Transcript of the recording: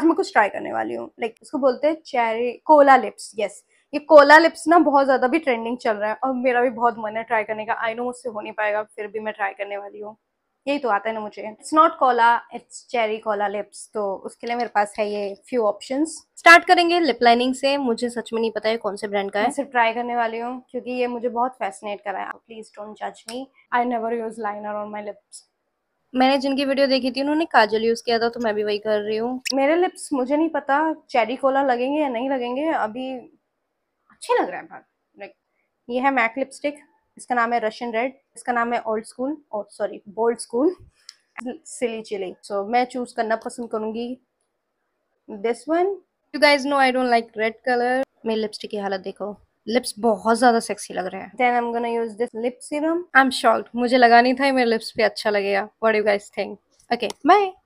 आज मैं कुछ ट्राई करने वाली हूँ लाइक उसको बोलते हैं चेरी कोला लिप्स यस ये कोला लिप्स ना बहुत ज़्यादा भी ट्रेंडिंग चल रहा है और मेरा भी बहुत मन है ट्राई करने का आई नो मुझसे हो नहीं पाएगा फिर भी मैं ट्राई करने वाली हूँ यही तो आता है ना मुझे it's not cola it's cherry cola lips तो उसके लिए मेरे पास है ये फ्यू ऑप्शन स्टार्ट करेंगे लिप लाइनिंग से मुझे सच में नहीं पता है कौन से ब्रांड का है सिर्फ ट्राई करने वाली हूँ क्योंकि ये मुझे बहुत फैसिनेट करा है प्लीज डोंट जज me I never use liner on my lips मैंने जिनकी वीडियो देखी थी उन्होंने काजल यूज़ किया था तो मैं भी वही कर रही हूँ मेरे लिप्स मुझे नहीं पता चेरी कोला लगेंगे या नहीं लगेंगे अभी अच्छे लग रहा है भाग लाइक ये है मैक लिपस्टिक इसका नाम है रशियन रेड इसका नाम है ओल्ड स्कूल और sorry bold school silly chilli so so, मैं चूज़ करना पसंद करूंगी this one you guys no I don't like red colour मेरी लिपस्टिक की हालत देखो लिप्स बहुत ज्यादा सेक्सी लग रहे हैं then I am gonna use this lip serum I am shocked मुझे लगा नहीं था ये मेरे लिप्स पे अच्छा लगेगा what do you guys think okay bye